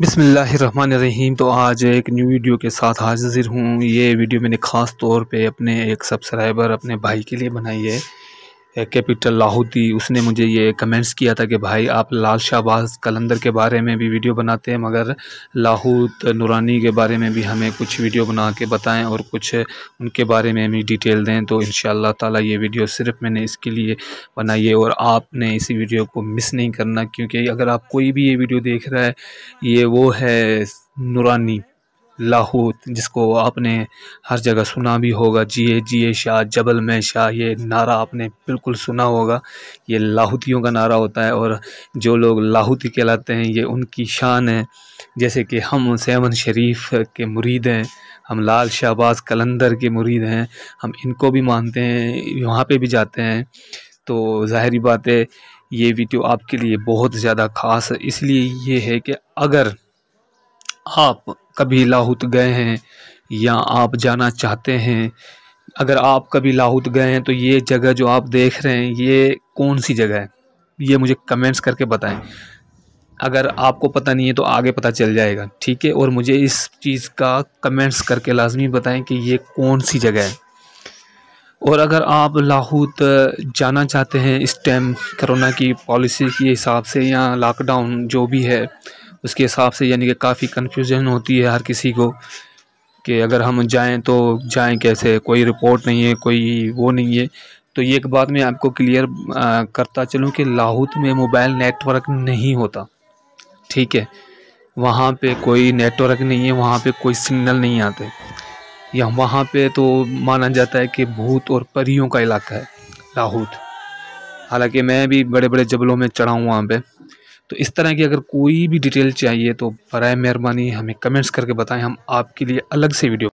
बिसमीम तो आज एक न्यू वीडियो के साथ हाजिर हूँ ये वीडियो मैंने ख़ास तौर पे अपने एक सब्सक्राइबर अपने भाई के लिए बनाई है कैपिटल लाहौती उसने मुझे ये कमेंट्स किया था कि भाई आप लाल शाहबाज कलंदर के बारे में भी वीडियो बनाते हैं मगर लाहूत नूरानी के बारे में भी हमें कुछ वीडियो बना के बताएं और कुछ उनके बारे में भी डिटेल दें तो इन ताला ये वीडियो सिर्फ मैंने इसके लिए बनाई है और आपने इसी वीडियो को मिस नहीं करना क्योंकि अगर आप कोई भी ये वीडियो देख रहा है ये वो है नूरानी लाहूत जिसको आपने हर जगह सुना भी होगा जिए जिए शाह जबल में शाह ये नारा आपने बिल्कुल सुना होगा ये लाहूतियों का नारा होता है और जो लोग लाहूती कहलाते हैं ये उनकी शान है जैसे कि हम सैमन शरीफ के मुरीद हैं हम लाल शाहबाज कलंदर के मुरीद हैं हम इनको भी मानते हैं वहाँ पर भी जाते हैं तो ज़ाहरी बात है ये वीडियो आपके लिए बहुत ज़्यादा ख़ास है इसलिए ये है कि अगर आप कभी लाहौत गए हैं या आप जाना चाहते हैं अगर आप कभी लाहौत गए हैं तो ये जगह जो आप देख रहे हैं ये कौन सी जगह है ये मुझे कमेंट्स करके बताएं अगर आपको पता नहीं है तो आगे पता चल जाएगा ठीक है और मुझे इस चीज़ का कमेंट्स करके लाजमी बताएं कि ये कौन सी जगह है और अगर आप लाहौत जाना चाहते हैं इस टाइम करोना की पॉलिसी के हिसाब से या लॉकडाउन जो भी है उसके हिसाब से यानी कि काफ़ी कन्फ्यूजन होती है हर किसी को कि अगर हम जाएं तो जाएं कैसे कोई रिपोर्ट नहीं है कोई वो नहीं है तो ये एक बात मैं आपको क्लियर करता चलूँ कि लाहौत में मोबाइल नेटवर्क नहीं होता ठीक है वहाँ पे कोई नेटवर्क नहीं है वहाँ पे कोई सिग्नल नहीं आते या वहाँ पे तो माना जाता है कि भूत और परियों का इलाका है लाहौत हालांकि मैं भी बड़े बड़े जबलों में चढ़ा हूँ वहाँ पे तो इस तरह की अगर कोई भी डिटेल चाहिए तो बर मेहरबानी हमें कमेंट्स करके बताएं हम आपके लिए अलग से वीडियो